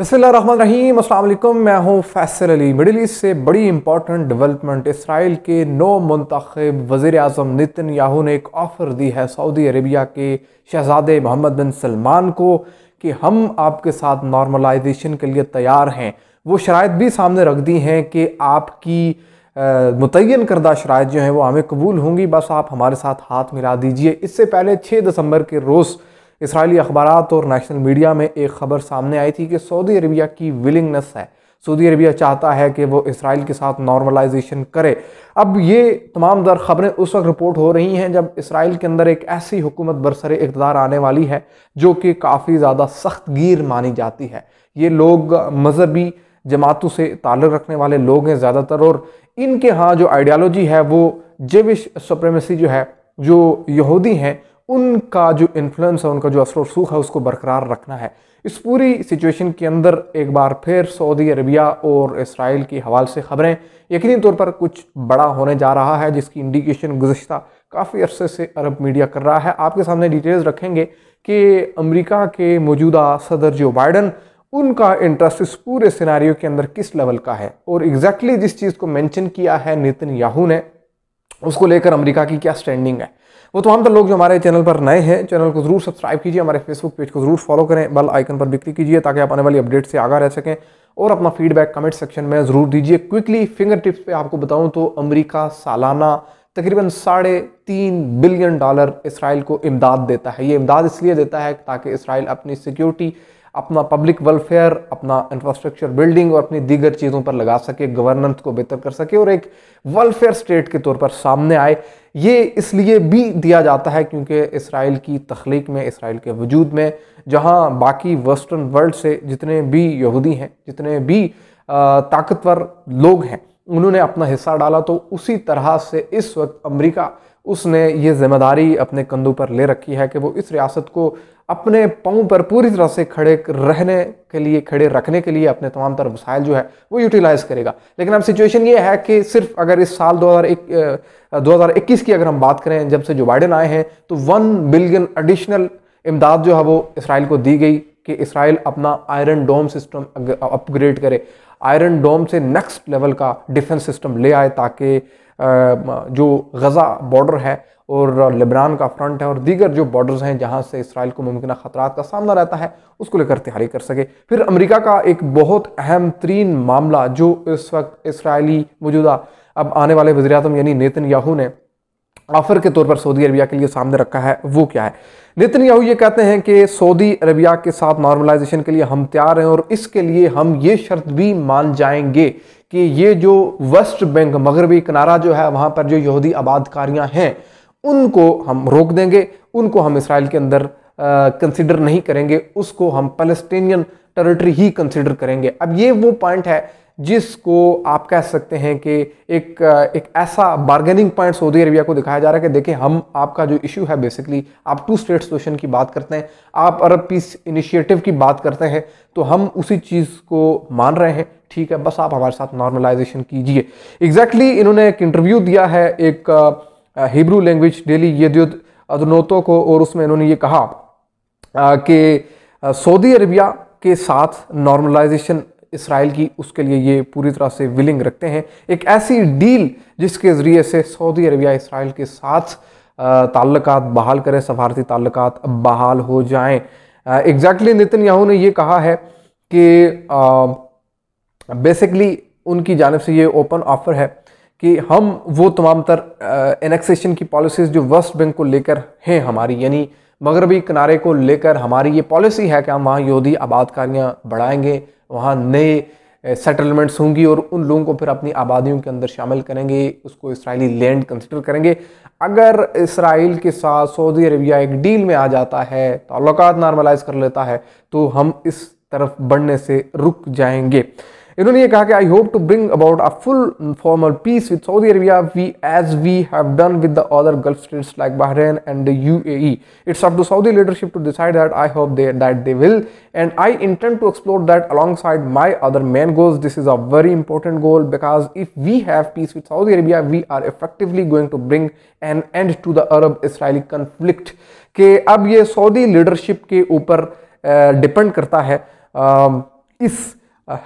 रहीम अल्लाम मैं हूँ फैसल अली मिडिल ईस्ट से बड़ी इंपॉर्टेंट डेवलपमेंट इसराइल के नौ मंतखब वज़ी अजम नितिन याहू ने एक ऑफ़र दी है सऊदी अरबिया के शहजादे मोहम्मद बिन सलमान को कि हम आपके साथ नॉर्मलाइजेशन के लिए तैयार हैं वो शराइ भी सामने रख दी हैं कि आपकी मुतन करदा शराइ जो हैं वो हमें कबूल होंगी बस आप हमारे साथ हाथ मिला दीजिए इससे पहले छः दिसंबर के रोज़ इसराइली अखबार और नेशनल मीडिया में एक खबर सामने आई थी कि सऊदी अरबिया की विलिंगनेस है सऊदी अरबिया चाहता है कि वो इसराइल के साथ नॉर्मलाइजेशन करे अब ये तमाम दर खबरें उस वक्त रिपोर्ट हो रही हैं जब इसराइल के अंदर एक ऐसी हुकूमत बरसर इकदार आने वाली है जो कि काफ़ी ज़्यादा सख्त गिर मानी जाती है ये लोग मजहबी जमातों से ताल्लुक़ रखने वाले लोग हैं ज़्यादातर और इनके यहाँ जो आइडियालॉजी है वो जेविश सप्रेमेसी जो है जो यहूदी हैं उनका जो इन्फ्लुएंस है उनका जो असर रसूख है उसको बरकरार रखना है इस पूरी सिचुएशन के अंदर एक बार फिर सऊदी अरबिया और इसराइल के हवाले से ख़बरें यकीनी तौर पर कुछ बड़ा होने जा रहा है जिसकी इंडिकेशन गुजशत काफ़ी अरसे से अरब मीडिया कर रहा है आपके सामने डिटेल्स रखेंगे कि अमरीका के मौजूदा सदर जो बाइडन उनका इंटरेस्ट इस पूरे सिनारियों के अंदर किस लेवल का है और एग्जैक्टली exactly जिस चीज़ को मेंशन किया है नितिन याहू ने उसको लेकर अमेरिका की क्या स्टैंडिंग है वो तमाम तो लोग जो हमारे चैनल पर नए हैं चैनल को ज़रूर सब्सक्राइब कीजिए हमारे फेसबुक पेज को ज़रूर फॉलो करें बल आइकन पर बिक्री कीजिए ताकि आप आने वाली अपडेट से आगा रह सकें और अपना फीडबैक कमेंट सेक्शन में ज़रूर दीजिए क्विकली फिंगर टिप्स पे आपको बताऊं तो अमेरिका सालाना तकरीबन साढ़े तीन बिलियन डॉलर इसराइल को इमदाद देता है ये इमदाद इसलिए देता है ताकि इसराइल अपनी सिक्योरिटी अपना पब्लिक वेलफेयर अपना इंफ्रास्ट्रक्चर बिल्डिंग और अपनी दीगर चीज़ों पर लगा सके गवर्नेंस को बेहतर कर सके और एक वेलफेयर स्टेट के तौर पर सामने आए ये इसलिए भी दिया जाता है क्योंकि इसराइल की तख्लीक में इसराइल के वजूद में जहाँ बाकी वेस्टर्न वर्ल्ड से जितने भी यहूदी हैं जितने भी ताकतवर लोग हैं उन्होंने अपना हिस्सा डाला तो उसी तरह से इस वक्त अमेरिका उसने ये जिम्मेदारी अपने कंधों पर ले रखी है कि वो इस रियासत को अपने पाँव पर पूरी तरह से खड़े रहने के लिए खड़े रखने के लिए अपने तमाम तर वसाइल जो है वो यूटिलाइज़ करेगा लेकिन अब सिचुएशन ये है कि सिर्फ अगर इस साल 2001 2021 की अगर हम बात करें जब से जो बाइडन आए हैं तो वन बिलियन एडिशनल इमदाद जो है वो इसराइल को दी गई कि इसराइल अपना आयरन डोम सिस्टम अपग्रेड करे आयरन डोम से नेक्स्ट लेवल का डिफेंस सिस्टम ले आए ताकि जो गज़ा बॉर्डर है और लेबनान का फ्रंट है और दीगर जो बॉर्डर्स हैं जहां से इसराइल को मुमकिन ख़तरा का सामना रहता है उसको लेकर तैयारी कर सके फिर अमेरिका का एक बहुत अहम तरीन मामला जो इस वक्त इसराइली मौजूदा अब आने वाले वजी अजम यानी नितिन याहू ने ऑफर के तौर पर सऊदी अरबिया के लिए सामने रखा है वो क्या है नितिन याहू ये कहते हैं कि सऊदी अरबिया के साथ नॉर्मलाइजेशन के लिए हम तैयार हैं और इसके लिए हम ये शर्त भी मान जाएंगे कि ये जो वेस्ट बैंक मगरबी किनारा जो है वहाँ पर जो यहूदी आबादकारियाँ हैं उनको हम रोक देंगे उनको हम इसराइल के अंदर कंसिडर नहीं करेंगे उसको हम पलस्टीनियन टेरिटरी ही कंसिडर करेंगे अब ये वो पॉइंट है जिसको आप कह सकते हैं कि एक एक ऐसा बार्गेनिंग पॉइंट सऊदी अरबिया को दिखाया जा रहा है कि देखें हम आपका जो इशू है बेसिकली आप टू स्टेट सोल्यूशन की बात करते हैं आप अरब पीस इनिशिएटिव की बात करते हैं तो हम उसी चीज़ को मान रहे हैं ठीक है बस आप हमारे साथ नॉर्मलाइजेशन कीजिए एग्जैक्टली exactly इन्होंने एक इंटरव्यू दिया है एक हिब्रू लैंग्वेज डेली ये अदनोतों को और उसमें इन्होंने ये कहा कि सऊदी अरबिया के साथ नॉर्मलाइजेशन इसराइल की उसके लिए ये पूरी तरह से विलिंग रखते हैं एक ऐसी डील जिसके ज़रिए से सऊदी अरबिया इसराइल के साथ ताल्लक बहाल करें सफारती ताल्लक बहाल हो जाएँ एग्जैक्टली नितिन याहू ने ये कहा है कि बेसिकली उनकी जानब से ये ओपन ऑफ़र है कि हम वो तमाम तर एनेक्सेशन की पॉलिसीज़ जो वेस्ट बैंक को लेकर हैं हमारी यानी मगरबी किनारे को लेकर हमारी ये पॉलिसी है कि हम वहाँ यहूदी आबादकारियाँ बढ़ाएंगे वहाँ नए सेटलमेंट्स होंगी और उन लोगों को फिर अपनी आबादियों के अंदर शामिल करेंगे उसको इसराइली लैंड कंसिडर करेंगे अगर इसराइल के साथ सऊदी अरबिया एक डील में आ जाता है ताल्लुकात नॉर्मलाइज कर लेता है तो हम इस तरफ बढ़ने से रुक जाएंगे इन्होंने ये कहा कि I hope to bring about a full formal peace with Saudi Arabia we as we have done with the other Gulf states like Bahrain and U A E it's up to Saudi leadership to decide that I hope they that they will and I intend to explore that alongside my other main goals. This is a very important goal because if we have peace with Saudi Arabia, we are effectively going to bring an end to the Arab-Israeli conflict. कि अब ये Saudi leadership के ऊपर depend uh, करता है um, इस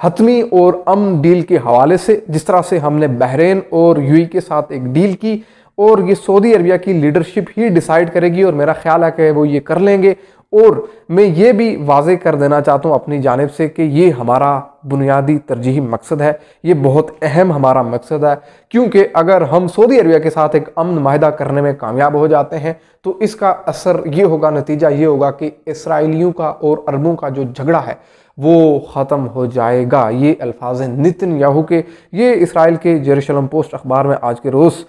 हतमी और अम deal के हवाले से जिस तरह से हमने बहरेन और यूई के साथ एक डील की और ये सऊदी अरबिया की लीडरशिप ही डिसाइड करेगी और मेरा ख्याल है कि वो ये कर लेंगे और मैं ये भी वाजे कर देना चाहता हूँ अपनी जानब से कि ये हमारा बुनियादी तरजीही मकसद है ये बहुत अहम हमारा मकसद है क्योंकि अगर हम सऊदी अरबिया के साथ एक अमन माहिदा करने में कामयाब हो जाते हैं तो इसका असर ये होगा नतीजा ये होगा कि इसराइलियों का और अरबों का जो झगड़ा है वो ख़त्म हो जाएगा ये अल्फाज हैं नितिन याहू के ये इसराइल के जेरूशलम पोस्ट अखबार में आज के रोज़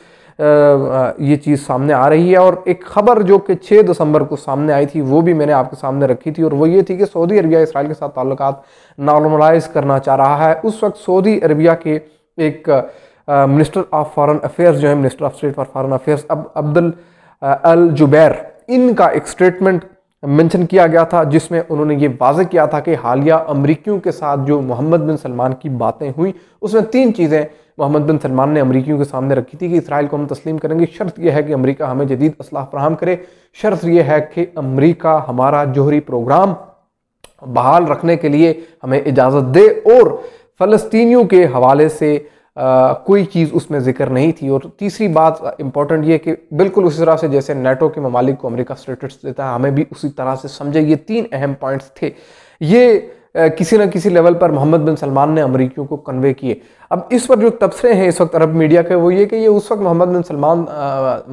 ये चीज़ सामने आ रही है और एक खबर जो कि 6 दिसंबर को सामने आई थी वो भी मैंने आपके सामने रखी थी और वो ये थी कि सऊदी अरबिया इसराइल के साथ ताल्लुक नॉर्मलाइज करना चाह रहा है उस वक्त सऊदी अरबिया के एक मिनिस्टर ऑफ फॉरेन अफेयर्स जो है minister of state for foreign affairs अब अब्दुल अल जुबैर इनका एक स्टेटमेंट मेंशन किया गया था जिसमें उन्होंने ये वाजह किया था कि हालिया अमरीकियों के साथ जो मोहम्मद बिन सलमान की बातें हुई उसमें तीन चीज़ें मोहम्मद बिन सलमान ने अमरीकियों के सामने रखी थी कि इसराइल को हम तस्लीम करेंगे शर्त यह है कि अमरीका हमें जदीद असलाह फ्राहम करे शर्त यह है कि अमरीका हमारा जोहरी प्रोग्राम बहाल रखने के लिए हमें इजाज़त दे और फलस्तनीों के हवाले से कोई चीज़ उसमें जिक्र नहीं थी और तीसरी बात इंपॉर्टेंट ये कि बिल्कुल उसी तरह से जैसे नेटो के ममालिक को अमेरिका स्टेटस देता है हमें भी उसी तरह से समझे ये तीन अहम पॉइंट्स थे ये किसी न किसी लेवल पर मोहम्मद बिन सलमान ने अमरीकियों को कन्वे किए अब इस पर जो तबसरे हैं इस वक्त अरब मीडिया के वो ये कि ये उस वक्त मोहम्मद बिन सलमान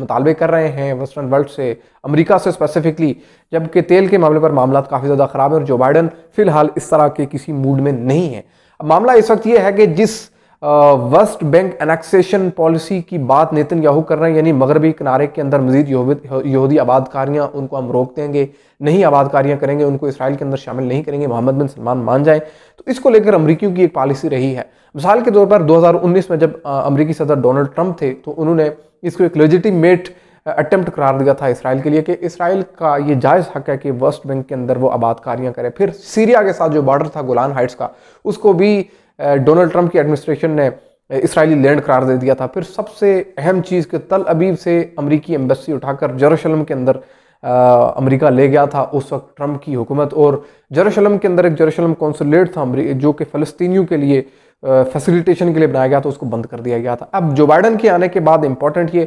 मुतालबे कर रहे हैं वेस्टर्न वर्ल्ड से अमेरिका से स्पेसिफिकली जबकि तेल के मामले पर मामला काफ़ी ज़्यादा ख़राब है और जो बाइडन फ़िलहाल इस तरह के किसी मूड में नहीं है अब मामला इस वक्त ये है कि जिस वेस्ट बैंक एनेक्सेशन पॉलिसी की बात नितिन याहू कर रहे हैं यानी मगरबी किनारे के अंदर मजीद यहूदी आबादकारियाँ उनको हम रोक देंगे नहीं आबादकारियाँ करेंगे उनको इसराइल के अंदर शामिल नहीं करेंगे मोहम्मद बिन सलमान मान जाएँ तो इसको लेकर अमरीकियों की एक पॉलिसी रही है मिसाल के तौर पर उन्नीस में जब अमरीकी सदर डोनल्ड ट्रंप थे तो उन्होंने इसको एक लेजिटिमेट अटैम्प्ट करार दिया था इसराइल के लिए कि इसराइल का ये जायज़ हक है कि वेस्ट बैंक के अंदर वो आबादकारियाँ करें फिर सीरिया के साथ जो बॉर्डर था गुलान हाइट्स का उसको भी डोनाल्ड ट्रंप की एडमिनिस्ट्रेशन ने इसराइली लैंड करार दे दिया था फिर सबसे अहम चीज़ के तल अबीब से अमरीकी एम्बेसी उठाकर जरूशलम के अंदर अमेरिका ले गया था उस वक्त ट्रंप की हुकूमत और जरूशलम के अंदर एक जरूशलम कौंसुलेट था जो कि फ़लस्तियों के लिए फैसिलिटेशन के लिए बनाया गया था उसको बंद कर दिया गया था अब जो बाइडन के आने के बाद इम्पॉर्टेंट ये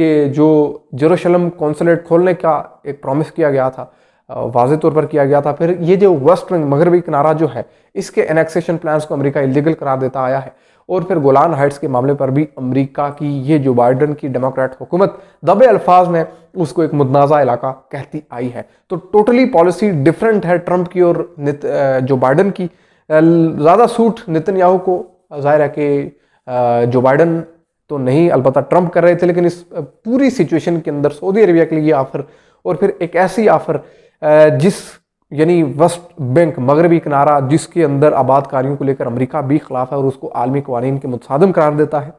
कि जो जरूशलम कौंसुलेट खोलने का एक प्रॉमिस किया गया था वाज तौर पर किया गया था फिर ये जो वेस्ट विंग मगरबी किनारा जो है इसके एनेक्सेशन प्लान्स को अमेरिका इलीगल करार देता आया है और फिर गोलान हाइट्स के मामले पर भी अमेरिका की ये जो बाइडन की डेमोक्रेट हुकूमत दबे अल्फाज में उसको एक मुतनाज़ा इलाका कहती आई है तो टोटली पॉलिसी डिफरेंट है ट्रंप की और जो बाइडन की ज़्यादा सूट नितन्याहू को जाहिर है कि जो बाइडन तो नहीं अलबत् ट्रंप कर रहे थे लेकिन इस पूरी सिचुएशन के अंदर सऊदी अरबिया के लिए ये ऑफ़र और फिर एक ऐसी ऑफ़र जिस यानी वेस्ट बैंक मगरबी किनारा जिसके अंदर आबादकारियों को लेकर अमेरिका भी खिलाफ है और उसको आलमी कवानीन के मुसादम करार देता है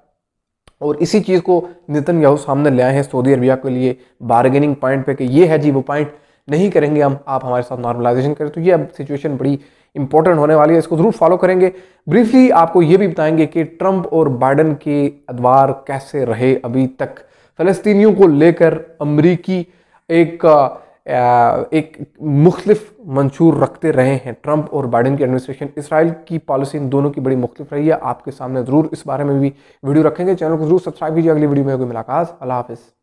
और इसी चीज़ को नितिन याहू सामने ले आए हैं सऊदी अरबिया के लिए बारगेनिंग पॉइंट पे कि ये है जी वो पॉइंट नहीं करेंगे हम आप हमारे साथ नॉर्मलाइजेशन करें तो ये अब सिचुएशन बड़ी इंपॉर्टेंट होने वाली है इसको ज़रूर फॉलो करेंगे ब्रीफली आपको ये भी बताएंगे कि ट्रंप और बाइडन के अदवार कैसे रहे अभी तक फ़लस्तियों को लेकर अमरीकी एक एक मुख्तफ मंशूर रखते रहे हैं ट्रंप और बाइडन की एडमिनिस्ट्रेशन इसराइल की पॉलिसी इन दोनों की बड़ी मुख्तफ रही है आपके सामने ज़रूर इस बारे में भी वीडियो रखेंगे चैनल को जरूर सब्सक्राइब कीजिए अगली वीडियो में होगी मुलाकात अल्लाह हाफिज़